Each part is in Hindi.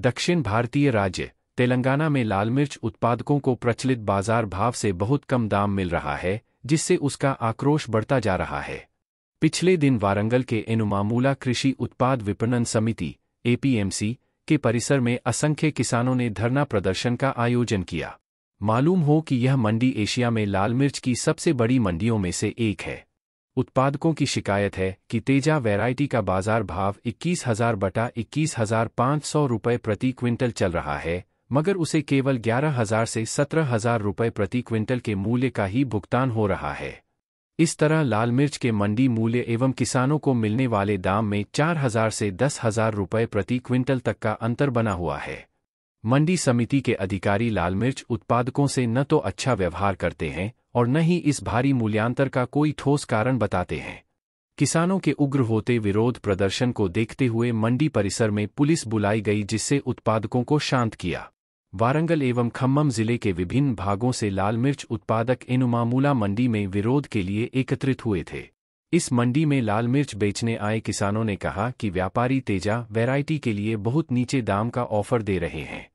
दक्षिण भारतीय राज्य तेलंगाना में लाल मिर्च उत्पादकों को प्रचलित बाजार भाव से बहुत कम दाम मिल रहा है जिससे उसका आक्रोश बढ़ता जा रहा है पिछले दिन वारंगल के एनुमामूला कृषि उत्पाद विपणन समिति एपीएमसी के परिसर में असंख्य किसानों ने धरना प्रदर्शन का आयोजन किया मालूम हो कि यह मंडी एशिया में लाल मिर्च की सबसे बड़ी मंडियों में से एक है उत्पादकों की शिकायत है कि तेजा वैरायटी का बाजार भाव इक्कीस हजार बटा इक्कीस हजार पाँच सौ रुपये प्रति क्विंटल चल रहा है मगर उसे केवल ग्यारह हजार से सत्रह हजार रुपये प्रति क्विंटल के मूल्य का ही भुगतान हो रहा है इस तरह लाल मिर्च के मंडी मूल्य एवं किसानों को मिलने वाले दाम में चार हजार से दस हजार रुपये प्रति क्विंटल तक का अंतर बना हुआ है मंडी समिति के अधिकारी लाल मिर्च उत्पादकों से न तो अच्छा व्यवहार करते हैं और न ही इस भारी मूल्यांतर का कोई ठोस कारण बताते हैं किसानों के उग्र होते विरोध प्रदर्शन को देखते हुए मंडी परिसर में पुलिस बुलाई गई जिससे उत्पादकों को शांत किया वारंगल एवं खम्मम जिले के विभिन्न भागों से लाल मिर्च उत्पादक इनुमामूला मंडी में विरोध के लिए एकत्रित हुए थे इस मंडी में लाल मिर्च बेचने आए किसानों ने कहा कि व्यापारी तेजा वैरायटी के लिए बहुत नीचे दाम का ऑफर दे रहे हैं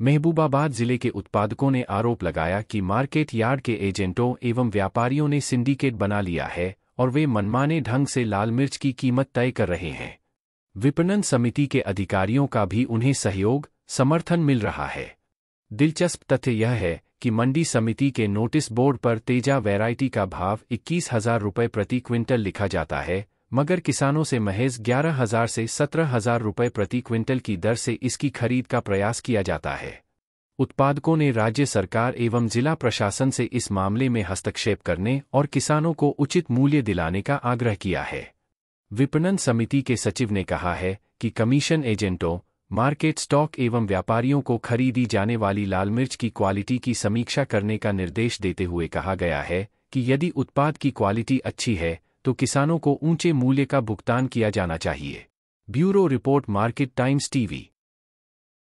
महबूबाबाद जिले के उत्पादकों ने आरोप लगाया कि मार्केट यार्ड के एजेंटों एवं व्यापारियों ने सिंडिकेट बना लिया है और वे मनमाने ढंग से लाल मिर्च की कीमत तय कर रहे हैं विपणन समिति के अधिकारियों का भी उन्हें सहयोग समर्थन मिल रहा है दिलचस्प तथ्य यह है कि मंडी समिति के नोटिस बोर्ड पर तेजा वैरायटी का भाव इक्कीस हजार रुपये प्रति क्विंटल लिखा जाता है मगर किसानों से महज ग्यारह हजार से सत्रह हजार रुपये प्रति क्विंटल की दर से इसकी खरीद का प्रयास किया जाता है उत्पादकों ने राज्य सरकार एवं जिला प्रशासन से इस मामले में हस्तक्षेप करने और किसानों को उचित मूल्य दिलाने का आग्रह किया है विपणन समिति के सचिव ने कहा है कि कमीशन एजेंटों मार्केट स्टॉक एवं व्यापारियों को खरीदी जाने वाली लाल मिर्च की क्वालिटी की समीक्षा करने का निर्देश देते हुए कहा गया है कि यदि उत्पाद की क्वालिटी अच्छी है तो किसानों को ऊंचे मूल्य का भुगतान किया जाना चाहिए bureau report market times TV